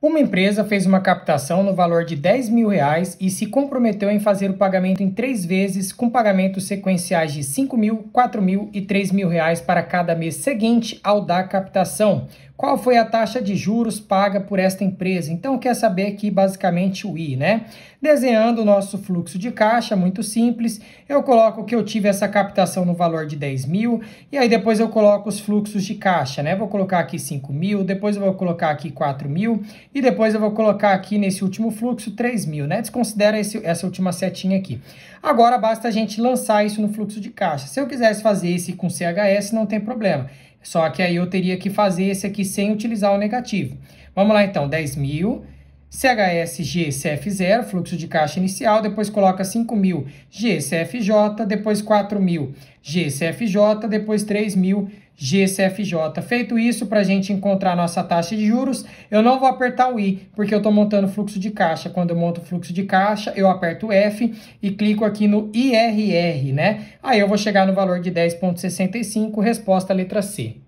Uma empresa fez uma captação no valor de 10 mil reais e se comprometeu em fazer o pagamento em três vezes, com pagamentos sequenciais de 5 mil, 4 mil e 3 mil reais para cada mês seguinte ao da captação. Qual foi a taxa de juros paga por esta empresa? Então quer saber aqui basicamente o I, né? Desenhando o nosso fluxo de caixa, muito simples, eu coloco que eu tive essa captação no valor de 10 mil e aí depois eu coloco os fluxos de caixa, né? Vou colocar aqui 5 mil, depois eu vou colocar aqui 4 mil e depois eu vou colocar aqui nesse último fluxo 3.000, mil, né? Desconsidera esse, essa última setinha aqui. Agora basta a gente lançar isso no fluxo de caixa. Se eu quisesse fazer esse com CHS, não tem problema. Só que aí eu teria que fazer esse aqui sem utilizar o negativo. Vamos lá então, 10.000, mil, gcf 0 fluxo de caixa inicial, depois coloca 5.000, mil, GCFJ, depois 4.000, mil, GCFJ, depois 3.000, mil, GCFJ. Feito isso, para a gente encontrar a nossa taxa de juros, eu não vou apertar o I, porque eu estou montando fluxo de caixa. Quando eu monto fluxo de caixa, eu aperto o F e clico aqui no IRR, né? Aí eu vou chegar no valor de 10,65, resposta letra C.